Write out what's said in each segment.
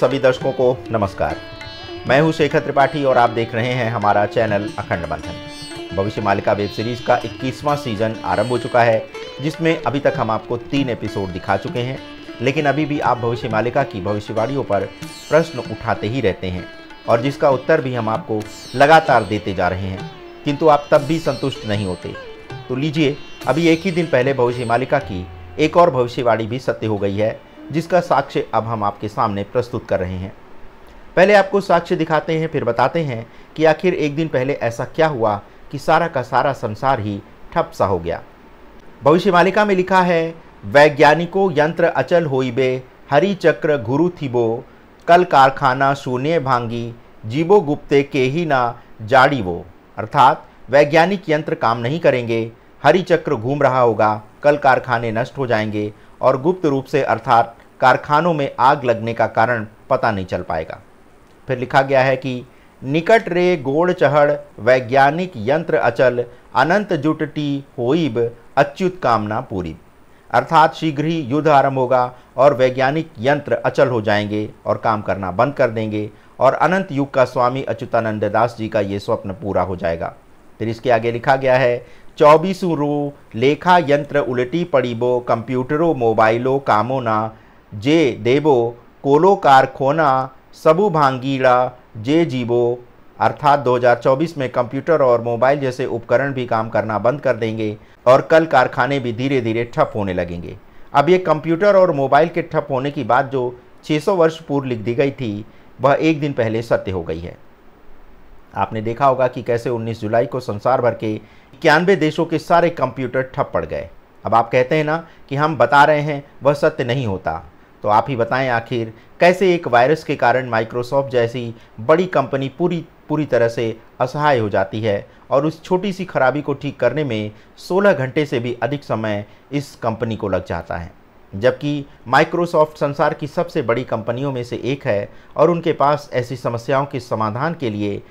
सभी दर्शकों को नमस्कार मैं हूं शेखर त्रिपाठी और आप देख रहे हैं हमारा चैनल अखंड मंथन भविष्य मालिका वेब सीरीज़ का 21वां सीज़न आरंभ हो चुका है जिसमें अभी तक हम आपको तीन एपिसोड दिखा चुके हैं लेकिन अभी भी आप भविष्य मालिका की भविष्यवाणियों पर प्रश्न उठाते ही रहते हैं और जिसका उत्तर भी हम आपको लगातार देते जा रहे हैं किंतु आप तब भी संतुष्ट नहीं होते तो लीजिए अभी एक ही दिन पहले भविष्य मालिका की एक और भविष्यवाणी भी सत्य हो गई है जिसका साक्ष्य अब हम आपके सामने प्रस्तुत कर रहे हैं पहले आपको साक्ष्य दिखाते हैं फिर बताते हैं कि आखिर एक दिन पहले ऐसा क्या हुआ कि सारा का सारा संसार ही ठप सा हो गया भविष्य मालिका में लिखा है वैज्ञानिकों यंत्र अचल होइबे हरि चक्र गुरु थिबो कल कारखाना शून्य भांगी जीवो गुप्ते के ही ना जाड़ी वो अर्थात वैज्ञानिक यंत्र काम नहीं करेंगे हरि चक्र घूम रहा होगा कल कारखाने नष्ट हो जाएंगे और गुप्त रूप से अर्थात कारखानों में आग लगने का कारण पता नहीं चल पाएगा फिर लिखा गया है कि निकट रे गोड़ चहड़ वैज्ञानिक यंत्र अचल अनंत जुटटी होइब अच्युत कामना पूरी अर्थात शीघ्र ही युद्ध आरंभ होगा और वैज्ञानिक यंत्र अचल हो जाएंगे और काम करना बंद कर देंगे और अनंत युग का स्वामी अच्युतानंद दास जी का ये स्वप्न पूरा हो जाएगा फिर इसके आगे लिखा गया है चौबीसों रो लेखा यंत्र उलटी पड़ी बो कंप्यूटरों मोबाइलों कामों ना जे देवो कोलो कारखोना सबू भांगीड़ा जे जीवो अर्थात 2024 में कंप्यूटर और मोबाइल जैसे उपकरण भी काम करना बंद कर देंगे और कल कारखाने भी धीरे धीरे ठप होने लगेंगे अब ये कंप्यूटर और मोबाइल के ठप होने की बात जो 600 वर्ष पूर्व लिख दी गई थी वह एक दिन पहले सत्य हो गई है आपने देखा होगा कि कैसे 19 जुलाई को संसार भर के इक्यानवे देशों के सारे कंप्यूटर ठप पड़ गए अब आप कहते हैं ना कि हम बता रहे हैं वह सत्य नहीं होता तो आप ही बताएं आखिर कैसे एक वायरस के कारण माइक्रोसॉफ्ट जैसी बड़ी कंपनी पूरी पूरी तरह से असहाय हो जाती है और उस छोटी सी खराबी को ठीक करने में 16 घंटे से भी अधिक समय इस कंपनी को लग जाता है जबकि माइक्रोसॉफ्ट संसार की सबसे बड़ी कंपनियों में से एक है और उनके पास ऐसी समस्याओं के समाधान के लिए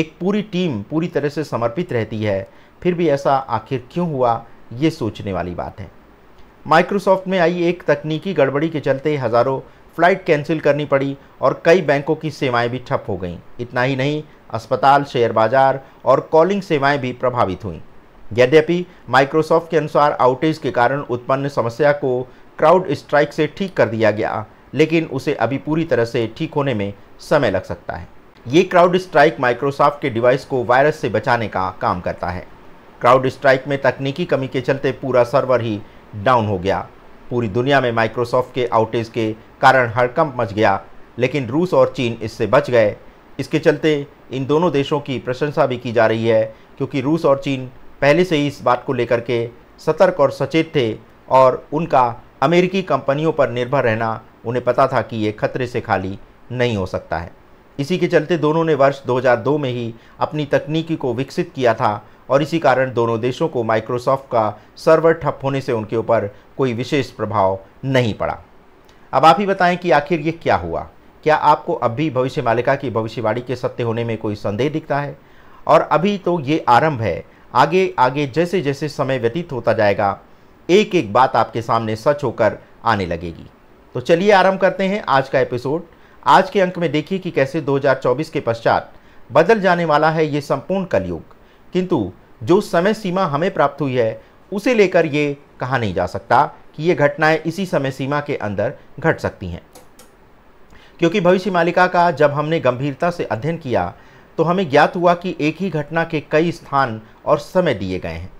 एक पूरी टीम पूरी तरह से समर्पित रहती है फिर भी ऐसा आखिर क्यों हुआ ये सोचने वाली बात है माइक्रोसॉफ्ट में आई एक तकनीकी गड़बड़ी के चलते हज़ारों फ्लाइट कैंसिल करनी पड़ी और कई बैंकों की सेवाएं भी ठप हो गईं इतना ही नहीं अस्पताल शेयर बाजार और कॉलिंग सेवाएं भी प्रभावित हुईं यद्यपि माइक्रोसॉफ्ट के अनुसार आउटेज के कारण उत्पन्न समस्या को क्राउड स्ट्राइक से ठीक कर दिया गया लेकिन उसे अभी पूरी तरह से ठीक होने में समय लग सकता है ये क्राउड स्ट्राइक माइक्रोसॉफ्ट के डिवाइस को वायरस से बचाने का काम करता है क्राउड स्ट्राइक में तकनीकी कमी के चलते पूरा सर्वर ही डाउन हो गया पूरी दुनिया में माइक्रोसॉफ्ट के आउटेज के कारण हड़कंप मच गया लेकिन रूस और चीन इससे बच गए इसके चलते इन दोनों देशों की प्रशंसा भी की जा रही है क्योंकि रूस और चीन पहले से ही इस बात को लेकर के सतर्क और सचेत थे और उनका अमेरिकी कंपनियों पर निर्भर रहना उन्हें पता था कि ये खतरे से खाली नहीं हो सकता है इसी के चलते दोनों ने वर्ष 2002 में ही अपनी तकनीकी को विकसित किया था और इसी कारण दोनों देशों को माइक्रोसॉफ्ट का सर्वर ठप होने से उनके ऊपर कोई विशेष प्रभाव नहीं पड़ा अब आप ही बताएं कि आखिर ये क्या हुआ क्या आपको अब भी भविष्य मालिका की भविष्यवाणी के सत्य होने में कोई संदेह दिखता है और अभी तो ये आरंभ है आगे आगे जैसे जैसे समय व्यतीत होता जाएगा एक एक बात आपके सामने सच होकर आने लगेगी तो चलिए आरंभ करते हैं आज का एपिसोड आज के अंक में देखिए कि कैसे 2024 के पश्चात बदल जाने वाला है ये संपूर्ण कलयुग किंतु जो समय सीमा हमें प्राप्त हुई है उसे लेकर ये कहा नहीं जा सकता कि ये घटनाएं इसी समय सीमा के अंदर घट सकती हैं क्योंकि भविष्य मालिका का जब हमने गंभीरता से अध्ययन किया तो हमें ज्ञात हुआ कि एक ही घटना के कई स्थान और समय दिए गए हैं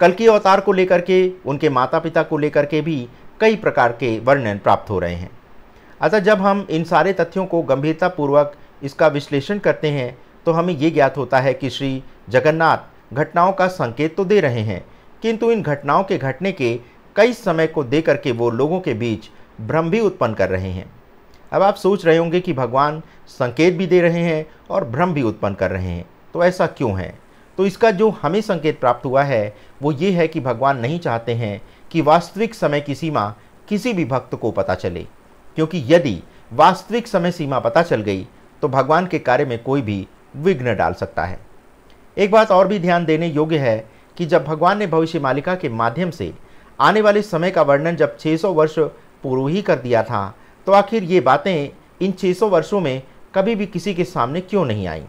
कल के अवतार को लेकर के उनके माता पिता को लेकर के भी कई प्रकार के वर्णन प्राप्त हो रहे हैं अतः जब हम इन सारे तथ्यों को गंभीरतापूर्वक इसका विश्लेषण करते हैं तो हमें ये ज्ञात होता है कि श्री जगन्नाथ घटनाओं का संकेत तो दे रहे हैं किंतु इन घटनाओं के घटने के कई समय को दे करके वो लोगों के बीच भ्रम भी उत्पन्न कर रहे हैं अब आप सोच रहे होंगे कि भगवान संकेत भी दे रहे हैं और भ्रम भी उत्पन्न कर रहे हैं तो ऐसा क्यों है तो इसका जो हमें संकेत प्राप्त हुआ है वो ये है कि भगवान नहीं चाहते हैं कि वास्तविक समय की सीमा किसी भी भक्त को पता चले क्योंकि यदि वास्तविक समय सीमा पता चल गई तो भगवान के कार्य में कोई भी विघ्न डाल सकता है एक बात और भी ध्यान देने योग्य है कि जब भगवान ने भविष्य मालिका के माध्यम से आने वाले समय का वर्णन जब 600 वर्ष पूर्व ही कर दिया था तो आखिर ये बातें इन 600 वर्षों में कभी भी किसी के सामने क्यों नहीं आई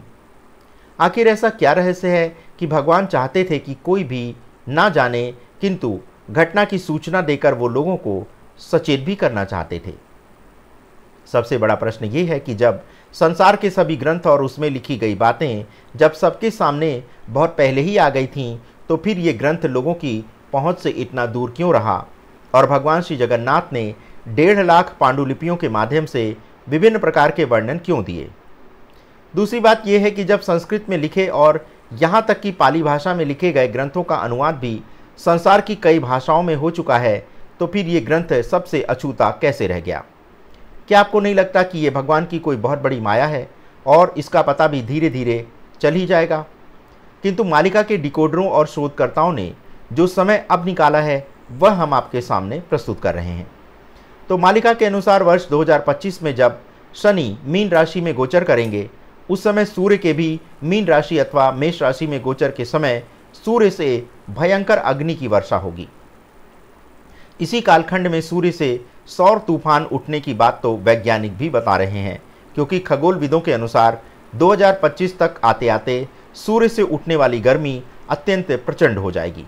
आखिर ऐसा क्या रहस्य है कि भगवान चाहते थे कि कोई भी ना जाने किंतु घटना की सूचना देकर वो लोगों को सचेत भी करना चाहते थे सबसे बड़ा प्रश्न ये है कि जब संसार के सभी ग्रंथ और उसमें लिखी गई बातें जब सबके सामने बहुत पहले ही आ गई थीं तो फिर ये ग्रंथ लोगों की पहुंच से इतना दूर क्यों रहा और भगवान श्री जगन्नाथ ने डेढ़ लाख पांडुलिपियों के माध्यम से विभिन्न प्रकार के वर्णन क्यों दिए दूसरी बात यह है कि जब संस्कृत में लिखे और यहाँ तक कि पाली भाषा में लिखे गए ग्रंथों का अनुवाद भी संसार की कई भाषाओं में हो चुका है तो फिर ये ग्रंथ सबसे अछूता कैसे रह गया क्या आपको नहीं लगता कि ये भगवान की कोई बहुत बड़ी माया है और इसका पता भी धीरे धीरे चल ही जाएगा किंतु मालिका के डिकोडरों और शोधकर्ताओं ने जो समय अब निकाला है वह हम आपके सामने प्रस्तुत कर रहे हैं तो मालिका के अनुसार वर्ष 2025 में जब शनि मीन राशि में गोचर करेंगे उस समय सूर्य के भी मीन राशि अथवा मेष राशि में गोचर के समय सूर्य से भयंकर अग्नि की वर्षा होगी इसी कालखंड में सूर्य से सौर तूफान उठने की बात तो वैज्ञानिक भी बता रहे हैं क्योंकि खगोलविदों के अनुसार 2025 तक आते आते सूर्य से उठने वाली गर्मी अत्यंत प्रचंड हो जाएगी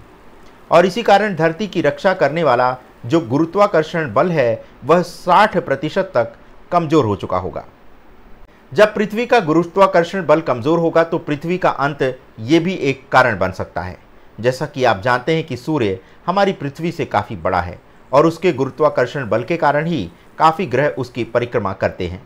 और इसी कारण धरती की रक्षा करने वाला जो गुरुत्वाकर्षण बल है वह 60 प्रतिशत तक कमज़ोर हो चुका होगा जब पृथ्वी का गुरुत्वाकर्षण बल कमज़ोर होगा तो पृथ्वी का अंत ये भी एक कारण बन सकता है जैसा कि आप जानते हैं कि सूर्य हमारी पृथ्वी से काफ़ी बड़ा है और उसके गुरुत्वाकर्षण बल के कारण ही काफ़ी ग्रह उसकी परिक्रमा करते हैं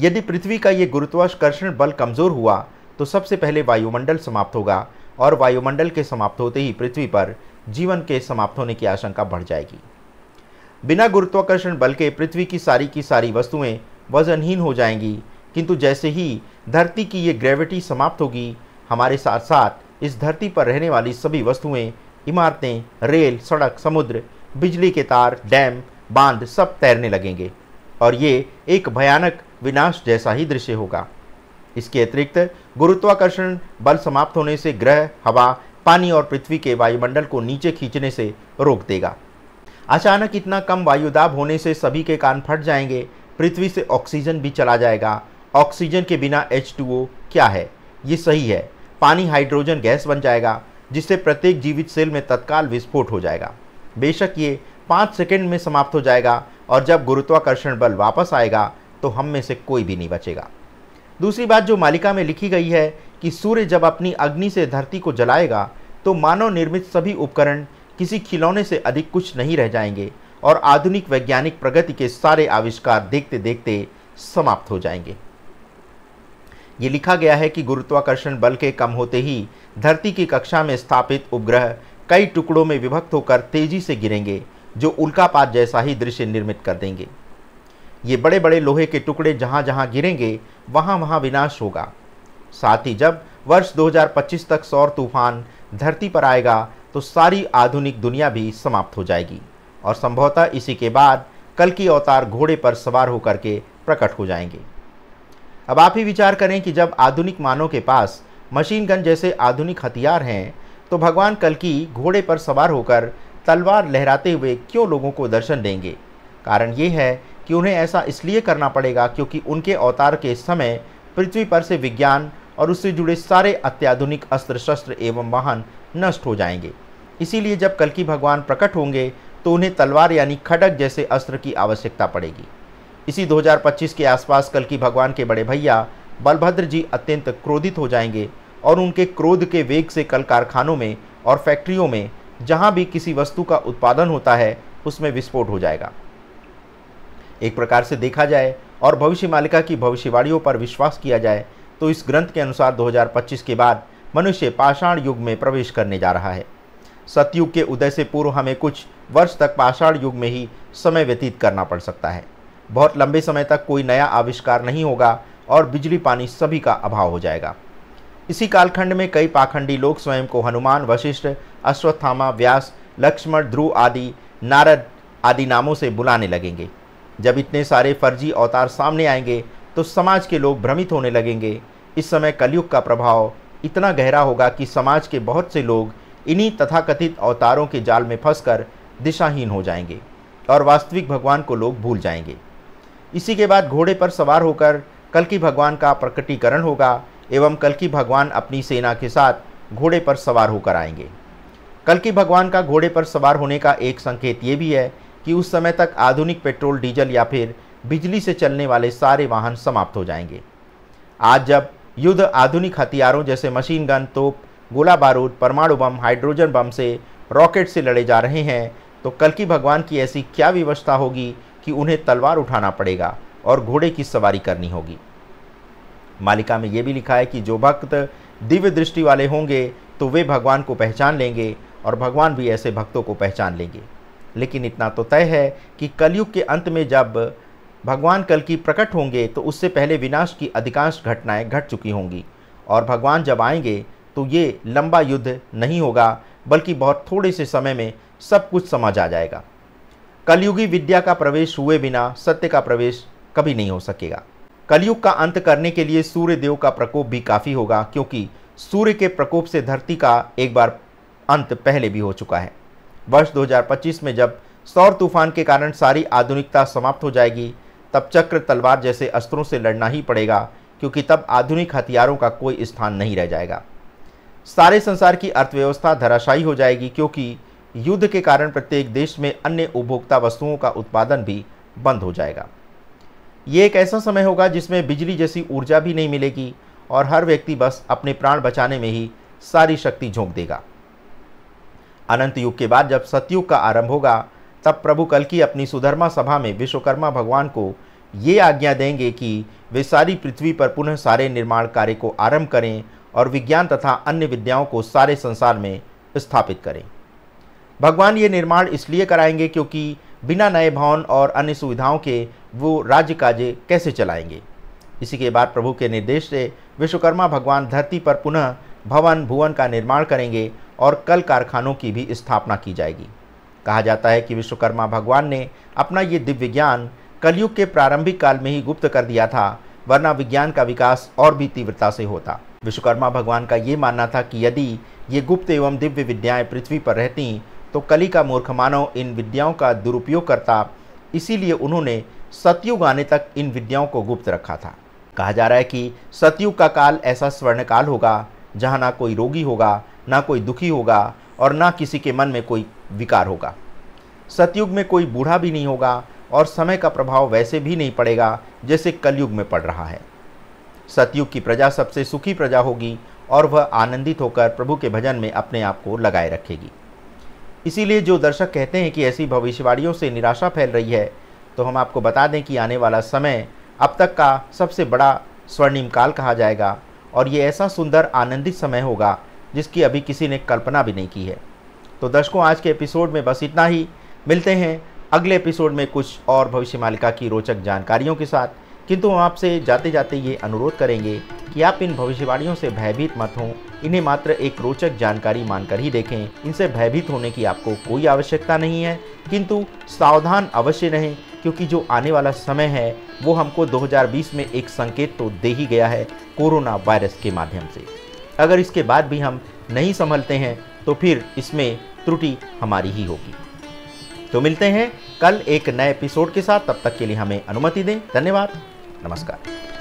यदि पृथ्वी का ये गुरुत्वाकर्षण बल कमज़ोर हुआ तो सबसे पहले वायुमंडल समाप्त होगा और वायुमंडल के समाप्त होते ही पृथ्वी पर जीवन के समाप्त होने की आशंका बढ़ जाएगी बिना गुरुत्वाकर्षण बल के पृथ्वी की सारी की सारी वस्तुएं वजनहीन हो जाएंगी किंतु जैसे ही धरती की ये ग्रेविटी समाप्त होगी हमारे साथ साथ इस धरती पर रहने वाली सभी वस्तुएं इमारतें रेल सड़क समुद्र बिजली के तार डैम बांध सब तैरने लगेंगे और ये एक भयानक विनाश जैसा ही दृश्य होगा इसके अतिरिक्त गुरुत्वाकर्षण बल समाप्त होने से ग्रह हवा पानी और पृथ्वी के वायुमंडल को नीचे खींचने से रोक देगा अचानक इतना कम वायुदाब होने से सभी के कान फट जाएंगे पृथ्वी से ऑक्सीजन भी चला जाएगा ऑक्सीजन के बिना एच क्या है ये सही है पानी हाइड्रोजन गैस बन जाएगा जिससे प्रत्येक जीवित सेल में तत्काल विस्फोट हो जाएगा बेशक ये पाँच सेकेंड में समाप्त हो जाएगा और जब गुरुत्वाकर्षण बल वापस आएगा तो हम में से कोई भी नहीं बचेगा दूसरी बात जो मालिका में लिखी गई है कि सूर्य जब अपनी अग्नि से धरती को जलाएगा तो मानव निर्मित सभी उपकरण किसी खिलौने से अधिक कुछ नहीं रह जाएंगे और आधुनिक वैज्ञानिक प्रगति के सारे आविष्कार देखते देखते समाप्त हो जाएंगे ये लिखा गया है कि गुरुत्वाकर्षण बल के कम होते ही धरती की कक्षा में स्थापित उपग्रह कई टुकड़ों में विभक्त होकर तेजी से गिरेंगे जो उल्कापात जैसा ही दृश्य निर्मित कर देंगे ये बड़े बड़े लोहे के टुकड़े जहाँ जहाँ गिरेंगे वहाँ वहाँ विनाश होगा साथ ही जब वर्ष 2025 तक सौर तूफान धरती पर आएगा तो सारी आधुनिक दुनिया भी समाप्त हो जाएगी और संभवतः इसी के बाद कल की अवतार घोड़े पर सवार होकर के प्रकट हो जाएंगे अब आप ही विचार करें कि जब आधुनिक मानव के पास मशीन गन जैसे आधुनिक हथियार हैं तो भगवान कलकी घोड़े पर सवार होकर तलवार लहराते हुए क्यों लोगों को दर्शन देंगे कारण ये है कि उन्हें ऐसा इसलिए करना पड़ेगा क्योंकि उनके अवतार के समय पृथ्वी पर से विज्ञान और उससे जुड़े सारे अत्याधुनिक अस्त्र शस्त्र एवं वाहन नष्ट हो जाएंगे इसीलिए जब कलकी भगवान प्रकट होंगे तो उन्हें तलवार यानी खडक जैसे अस्त्र की आवश्यकता पड़ेगी इसी 2025 के आसपास कलकी भगवान के बड़े भैया बलभद्र जी अत्यंत क्रोधित हो जाएंगे और उनके क्रोध के वेग से कल कारखानों में और फैक्ट्रियों में जहां भी किसी वस्तु का उत्पादन होता है उसमें विस्फोट हो जाएगा एक प्रकार से देखा जाए और भविष्य मालिका की भविष्यवाणियों पर विश्वास किया जाए तो इस ग्रंथ के अनुसार 2025 के बाद मनुष्य पाषाण युग में प्रवेश करने जा रहा है सतयुग के उदय से पूर्व हमें कुछ वर्ष तक पाषाण युग में ही समय व्यतीत करना पड़ सकता है बहुत लंबे समय तक कोई नया आविष्कार नहीं होगा और बिजली पानी सभी का अभाव हो जाएगा इसी कालखंड में कई पाखंडी लोग स्वयं को हनुमान वशिष्ठ अश्वत्थामा व्यास लक्ष्मण ध्रुव आदि नारद आदि नामों से बुलाने लगेंगे जब इतने सारे फर्जी अवतार सामने आएंगे तो समाज के लोग भ्रमित होने लगेंगे इस समय कलयुग का प्रभाव इतना गहरा होगा कि समाज के बहुत से लोग इन्हीं तथाकथित अवतारों के जाल में फंसकर दिशाहीन हो जाएंगे और वास्तविक भगवान को लोग भूल जाएंगे इसी के बाद घोड़े पर सवार होकर कल की भगवान का प्रकटीकरण होगा एवं कलकी भगवान अपनी सेना के साथ घोड़े पर सवार होकर आएंगे कलकी भगवान का घोड़े पर सवार होने का एक संकेत ये भी है कि उस समय तक आधुनिक पेट्रोल डीजल या फिर बिजली से चलने वाले सारे वाहन समाप्त हो जाएंगे आज जब युद्ध आधुनिक हथियारों जैसे मशीन गन तोप गोला बारूद परमाणु बम हाइड्रोजन बम से रॉकेट से लड़े जा रहे हैं तो की भगवान की ऐसी क्या व्यवस्था होगी कि उन्हें तलवार उठाना पड़ेगा और घोड़े की सवारी करनी होगी मालिका में ये भी लिखा है कि जो भक्त दिव्य दृष्टि वाले होंगे तो वे भगवान को पहचान लेंगे और भगवान भी ऐसे भक्तों को पहचान लेंगे लेकिन इतना तो तय है कि कलयुग के अंत में जब भगवान कल की प्रकट होंगे तो उससे पहले विनाश की अधिकांश घटनाएं घट चुकी होंगी और भगवान जब आएंगे तो ये लंबा युद्ध नहीं होगा बल्कि बहुत थोड़े से समय में सब कुछ समझ आ जाएगा कलयुगी विद्या का प्रवेश हुए बिना सत्य का प्रवेश कभी नहीं हो सकेगा कलयुग का अंत करने के लिए सूर्य देव का प्रकोप भी काफ़ी होगा क्योंकि सूर्य के प्रकोप से धरती का एक बार अंत पहले भी हो चुका है वर्ष 2025 में जब सौर तूफान के कारण सारी आधुनिकता समाप्त हो जाएगी तब चक्र तलवार जैसे अस्त्रों से लड़ना ही पड़ेगा क्योंकि तब आधुनिक हथियारों का कोई स्थान नहीं रह जाएगा सारे संसार की अर्थव्यवस्था धराशायी हो जाएगी क्योंकि युद्ध के कारण प्रत्येक देश में अन्य उपभोक्ता वस्तुओं का उत्पादन भी बंद हो जाएगा ये एक ऐसा समय होगा जिसमें बिजली जैसी ऊर्जा भी नहीं मिलेगी और हर व्यक्ति बस अपने प्राण बचाने में ही सारी शक्ति झोंक देगा अनंत युग के बाद जब सतयुग का आरंभ होगा तब प्रभु कल की अपनी सुधर्मा सभा में विश्वकर्मा भगवान को ये आज्ञा देंगे कि वे सारी पृथ्वी पर पुनः सारे निर्माण कार्य को आरंभ करें और विज्ञान तथा अन्य विद्याओं को सारे संसार में स्थापित करें भगवान ये निर्माण इसलिए कराएंगे क्योंकि बिना नए भवन और अन्य सुविधाओं के वो राज्य काजे कैसे चलाएंगे इसी के बाद प्रभु के निर्देश से विश्वकर्मा भगवान धरती पर पुनः भवन भुवन का निर्माण करेंगे और कल कारखानों की भी स्थापना की जाएगी कहा जाता है कि विश्वकर्मा भगवान ने अपना ये दिव्य ज्ञान कलयुग के प्रारंभिक काल में ही गुप्त कर दिया था वरना विज्ञान का विकास और भी तीव्रता से होता विश्वकर्मा भगवान का ये मानना था कि यदि ये गुप्त एवं दिव्य विद्याएं पृथ्वी पर रहतीं तो कली का मूर्ख मानव इन विद्याओं का दुरुपयोग करता इसीलिए उन्होंने सतयुग आने तक इन विद्याओं को गुप्त रखा था कहा जा रहा है कि सतयुग का काल ऐसा स्वर्णकाल होगा जहाँ ना कोई रोगी होगा ना कोई दुखी होगा और ना किसी के मन में कोई विकार होगा सतयुग में कोई बूढ़ा भी नहीं होगा और समय का प्रभाव वैसे भी नहीं पड़ेगा जैसे कलयुग में पड़ रहा है सतयुग की प्रजा सबसे सुखी प्रजा होगी और वह आनंदित होकर प्रभु के भजन में अपने आप को लगाए रखेगी इसीलिए जो दर्शक कहते हैं कि ऐसी भविष्यवाणियों से निराशा फैल रही है तो हम आपको बता दें कि आने वाला समय अब तक का सबसे बड़ा स्वर्णिम काल कहा जाएगा और ये ऐसा सुंदर आनंदित समय होगा जिसकी अभी किसी ने कल्पना भी नहीं की है तो दर्शकों आज के एपिसोड में बस इतना ही मिलते हैं अगले एपिसोड में कुछ और भविष्य मालिका की रोचक जानकारियों के साथ किंतु हम आपसे जाते जाते ये अनुरोध करेंगे कि आप इन भविष्यवाणियों से भयभीत मत हों इन्हें मात्र एक रोचक जानकारी मानकर ही देखें इनसे भयभीत होने की आपको कोई आवश्यकता नहीं है किंतु सावधान अवश्य रहें क्योंकि जो आने वाला समय है वो हमको 2020 में एक संकेत तो दे ही गया है कोरोना वायरस के माध्यम से अगर इसके बाद भी हम नहीं संभलते हैं तो फिर इसमें त्रुटि हमारी ही होगी तो मिलते हैं कल एक नए एपिसोड के साथ तब तक के लिए हमें अनुमति दें धन्यवाद नमस्कार